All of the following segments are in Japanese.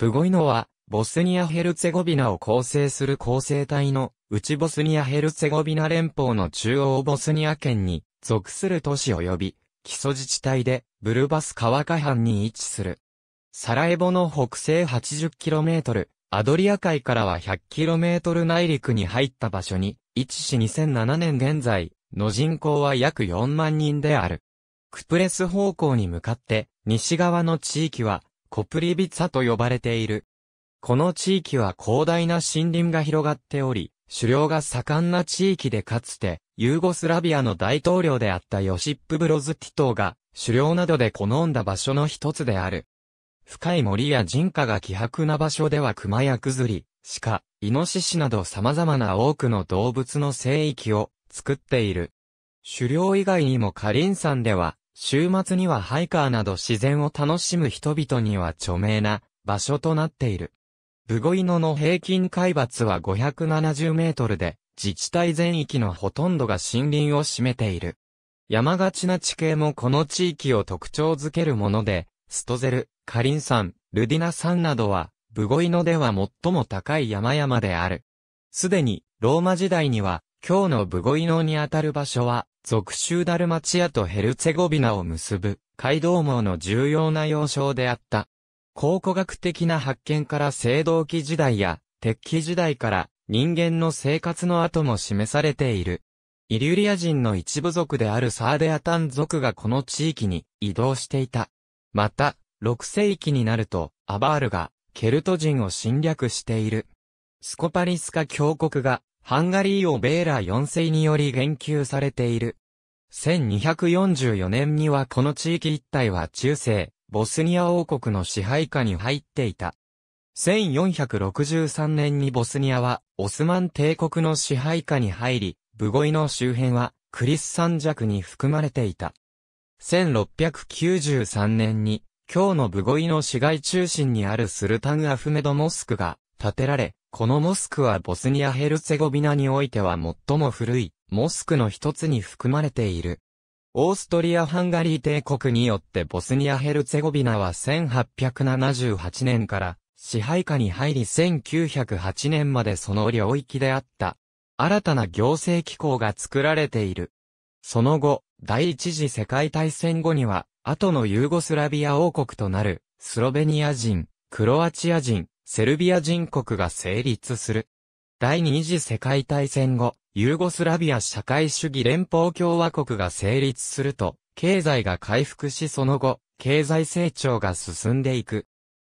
ブゴイノは、ボスニア・ヘルツェゴビナを構成する構成体の、内ボスニア・ヘルツェゴビナ連邦の中央ボスニア県に、属する都市及び、基礎自治体で、ブルバス川下藩に位置する。サラエボの北西 80km、アドリア海からは 100km 内陸に入った場所に、位置し2007年現在、の人口は約4万人である。クプレス方向に向かって、西側の地域は、コプリビツァと呼ばれている。この地域は広大な森林が広がっており、狩猟が盛んな地域でかつて、ユーゴスラビアの大統領であったヨシップ・ブロズティトが、狩猟などで好んだ場所の一つである。深い森や人家が希薄な場所では熊やクズリ、鹿、イノシシなど様々な多くの動物の生域を作っている。狩猟以外にもカリン山では週末にはハイカーなど自然を楽しむ人々には著名な場所となっている。ブゴイノの平均海抜は570メートルで、自治体全域のほとんどが森林を占めている。山がちな地形もこの地域を特徴づけるもので、ストゼル、カリン山、ルディナ山などは、ブゴイノでは最も高い山々である。すでに、ローマ時代には、今日のブゴイノにあたる場所は、属州ダルマチアとヘルツェゴビナを結ぶ、街道網の重要な要衝であった。考古学的な発見から青銅器時代や、鉄器時代から人間の生活の後も示されている。イリュリア人の一部族であるサーデアタン族がこの地域に移動していた。また、6世紀になると、アバールがケルト人を侵略している。スコパリスカ峡谷がハンガリー王ベーラ4世により言及されている。1244年にはこの地域一帯は中世、ボスニア王国の支配下に入っていた。1463年にボスニアはオスマン帝国の支配下に入り、ブゴイの周辺はクリス山弱に含まれていた。1693年に、今日のブゴイの市街中心にあるスルタン・アフメド・モスクが建てられ、このモスクはボスニア・ヘルツェゴビナにおいては最も古い、モスクの一つに含まれている。オーストリア・ハンガリー帝国によってボスニア・ヘルツェゴビナは1878年から支配下に入り1908年までその領域であった。新たな行政機構が作られている。その後、第一次世界大戦後には、後のユーゴスラビア王国となる、スロベニア人、クロアチア人、セルビア人国が成立する。第二次世界大戦後、ユーゴスラビア社会主義連邦共和国が成立すると、経済が回復しその後、経済成長が進んでいく。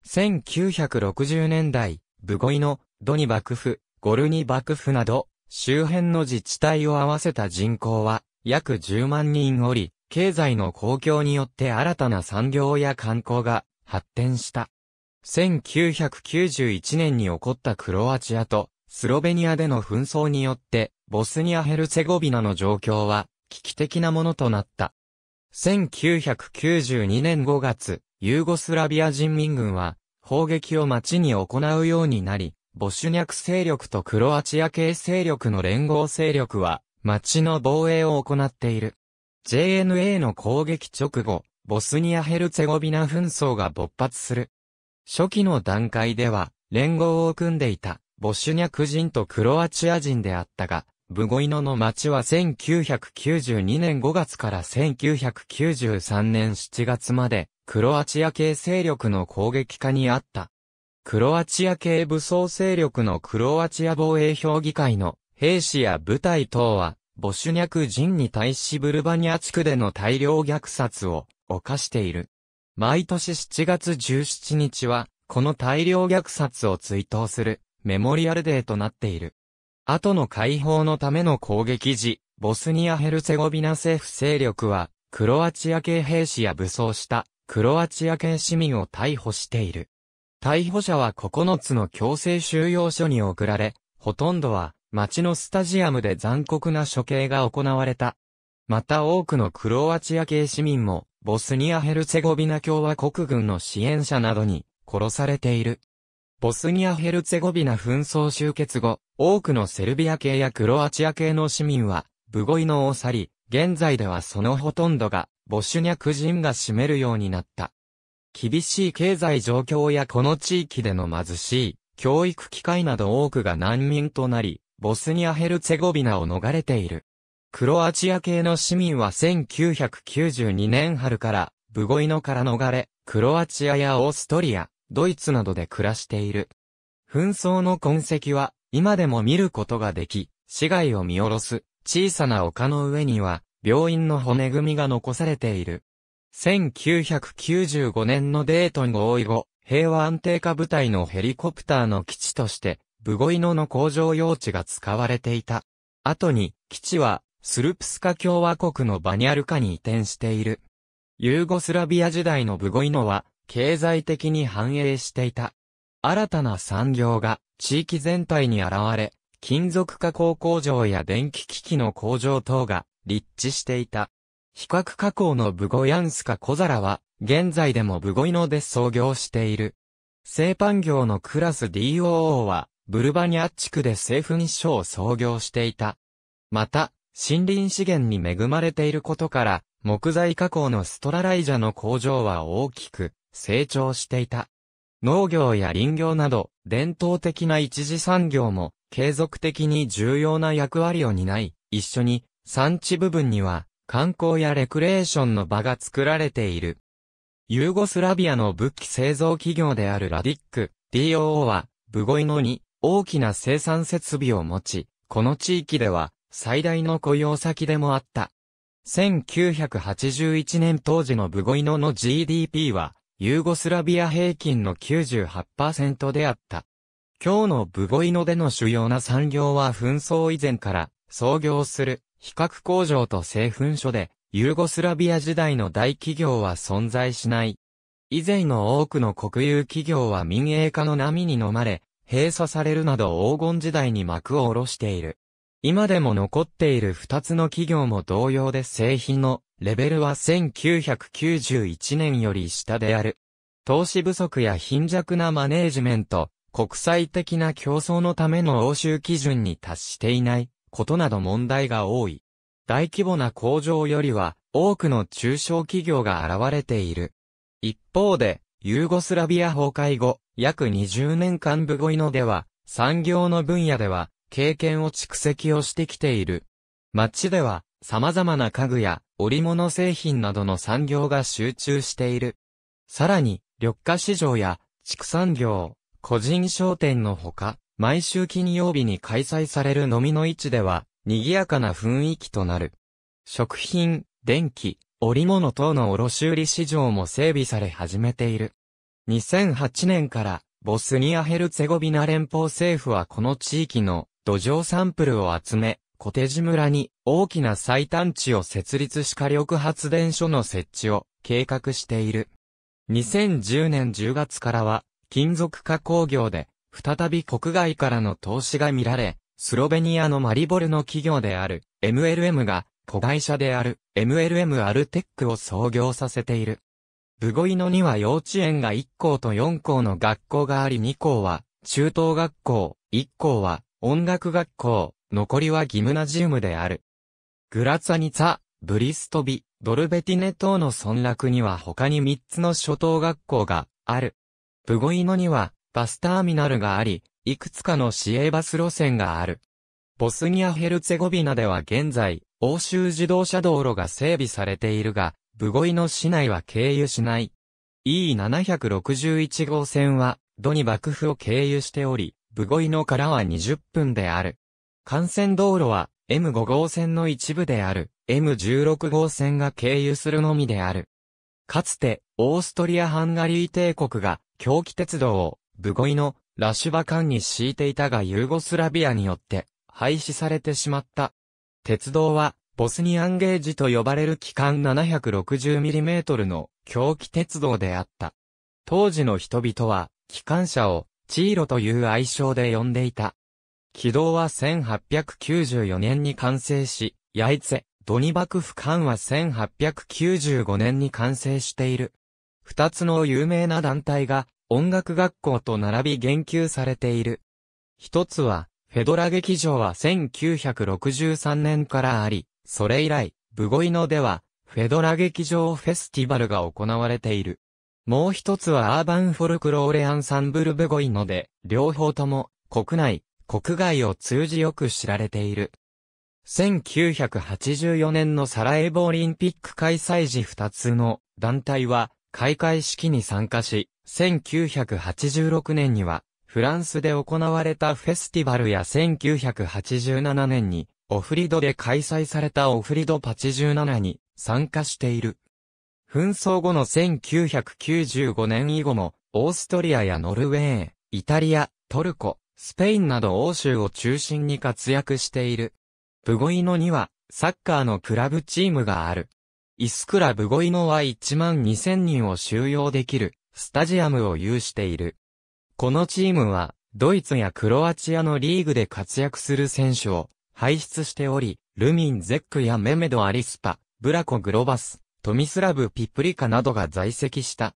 1960年代、ブゴイのドニ幕府、ゴルニ幕府など、周辺の自治体を合わせた人口は約10万人おり、経済の公共によって新たな産業や観光が発展した。1991年に起こったクロアチアとスロベニアでの紛争によってボスニア・ヘルツェゴビナの状況は危機的なものとなった。1992年5月、ユーゴスラビア人民軍は砲撃を街に行うようになり、ボシュニャク勢力とクロアチア系勢力の連合勢力は街の防衛を行っている。JNA の攻撃直後、ボスニア・ヘルツェゴビナ紛争が勃発する。初期の段階では、連合を組んでいた、ボシュニャク人とクロアチア人であったが、ブゴイノの町は1992年5月から1993年7月まで、クロアチア系勢力の攻撃下にあった。クロアチア系武装勢力のクロアチア防衛評議会の兵士や部隊等は、ボシュニャク人に対しブルバニア地区での大量虐殺を犯している。毎年7月17日は、この大量虐殺を追悼するメモリアルデーとなっている。後の解放のための攻撃時、ボスニア・ヘルツェゴビナ政府勢力は、クロアチア系兵士や武装したクロアチア系市民を逮捕している。逮捕者は9つの強制収容所に送られ、ほとんどは町のスタジアムで残酷な処刑が行われた。また多くのクロアチア系市民もボスニア・ヘルツェゴビナ共和国軍の支援者などに殺されている。ボスニア・ヘルツェゴビナ紛争終結後、多くのセルビア系やクロアチア系の市民は、ブゴイノを去り、現在ではそのほとんどが、ボシュニャク人が占めるようになった。厳しい経済状況やこの地域での貧しい、教育機会など多くが難民となり、ボスニア・ヘルツェゴビナを逃れている。クロアチア系の市民は1992年春から、ブゴイノから逃れ、クロアチアやオーストリア、ドイツなどで暮らしている。紛争の痕跡は、今でも見ることができ、市街を見下ろす、小さな丘の上には、病院の骨組みが残されている。1995年のデートン合意後、平和安定化部隊のヘリコプターの基地として、ブゴイノの工場用地が使われていた。後に、基地は、スルプスカ共和国のバニャルカに移転している。ユーゴスラビア時代のブゴイノは、経済的に繁栄していた。新たな産業が地域全体に現れ、金属加工工場や電気機器の工場等が立地していた。比較加工のブゴヤンスカ小皿は、現在でもブゴイノで創業している。製パン業のクラス DOO は、ブルバニャ地区で製粉所を創業していた。また、森林資源に恵まれていることから、木材加工のストラライジャの工場は大きく成長していた。農業や林業など、伝統的な一次産業も継続的に重要な役割を担い、一緒に産地部分には観光やレクレーションの場が作られている。ユーゴスラビアの武器製造企業であるラディック、DOO は、ブゴイノに大きな生産設備を持ち、この地域では最大の雇用先でもあった。1981年当時のブゴイノの GDP は、ユーゴスラビア平均の98%であった。今日のブゴイノでの主要な産業は紛争以前から創業する比較工場と製粉所で、ユーゴスラビア時代の大企業は存在しない。以前の多くの国有企業は民営化の波に飲まれ、閉鎖されるなど黄金時代に幕を下ろしている。今でも残っている2つの企業も同様で製品のレベルは1991年より下である。投資不足や貧弱なマネージメント、国際的な競争のための欧州基準に達していないことなど問題が多い。大規模な工場よりは多くの中小企業が現れている。一方で、ユーゴスラビア崩壊後、約20年間ブゴイノでは、産業の分野では、経験を蓄積をしてきている。町では、様々な家具や織物製品などの産業が集中している。さらに、緑化市場や畜産業、個人商店のほか、毎週金曜日に開催される飲みの市では、賑やかな雰囲気となる。食品、電気、織物等の卸売市場も整備され始めている。2008年から、ボスニア・ヘルツェゴビナ連邦政府はこの地域の土壌サンプルを集め、コテジ村に大きな最短地を設立し火力発電所の設置を計画している。2010年10月からは金属加工業で再び国外からの投資が見られ、スロベニアのマリボルの企業である MLM が子会社である MLM アルテックを創業させている。ブゴイノには幼稚園が1校と4校の学校があり2校は中等学校、1校は音楽学校、残りはギムナジウムである。グラツァニツァ、ブリストビ、ドルベティネ等の村落には他に3つの初等学校がある。ブゴイノにはバスターミナルがあり、いくつかの市営バス路線がある。ボスニア・ヘルツェゴビナでは現在、欧州自動車道路が整備されているが、ブゴイノ市内は経由しない。E761 号線は、ドニバクフを経由しており、ブゴイノからは20分である。幹線道路は M5 号線の一部である M16 号線が経由するのみである。かつて、オーストリア・ハンガリー帝国が、狂気鉄道を、ブゴイの、ラシュバ間に敷いていたがユーゴスラビアによって、廃止されてしまった。鉄道は、ボスニアンゲージと呼ばれる機関 760mm の狂気鉄道であった。当時の人々は、機関車をチーロという愛称で呼んでいた。軌道は1894年に完成し、八重瀬、ドニバクフ間は1895年に完成している。二つの有名な団体が音楽学校と並び言及されている。一つは、フェドラ劇場は1963年からあり、それ以来、ブゴイノでは、フェドラ劇場フェスティバルが行われている。もう一つはアーバンフォルクローレアンサンブルブゴイので、両方とも国内、国外を通じよく知られている。1984年のサラエボオリンピック開催時2つの団体は開会式に参加し、1986年にはフランスで行われたフェスティバルや1987年にオフリドで開催されたオフリドパチ17に参加している。紛争後の1995年以後も、オーストリアやノルウェー、イタリア、トルコ、スペインなど欧州を中心に活躍している。ブゴイノには、サッカーのクラブチームがある。イスクラブゴイノは1万2000人を収容できる、スタジアムを有している。このチームは、ドイツやクロアチアのリーグで活躍する選手を輩出しており、ルミン・ゼックやメメド・アリスパ、ブラコ・グロバス、トミスラブ・ピプリカなどが在籍した。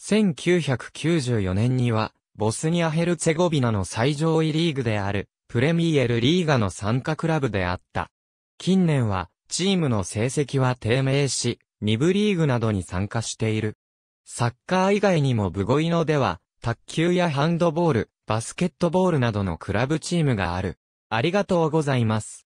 1994年には、ボスニア・ヘルツェゴビナの最上位リーグである、プレミエルリーガの参加クラブであった。近年は、チームの成績は低迷し、2部リーグなどに参加している。サッカー以外にもブゴイノでは、卓球やハンドボール、バスケットボールなどのクラブチームがある。ありがとうございます。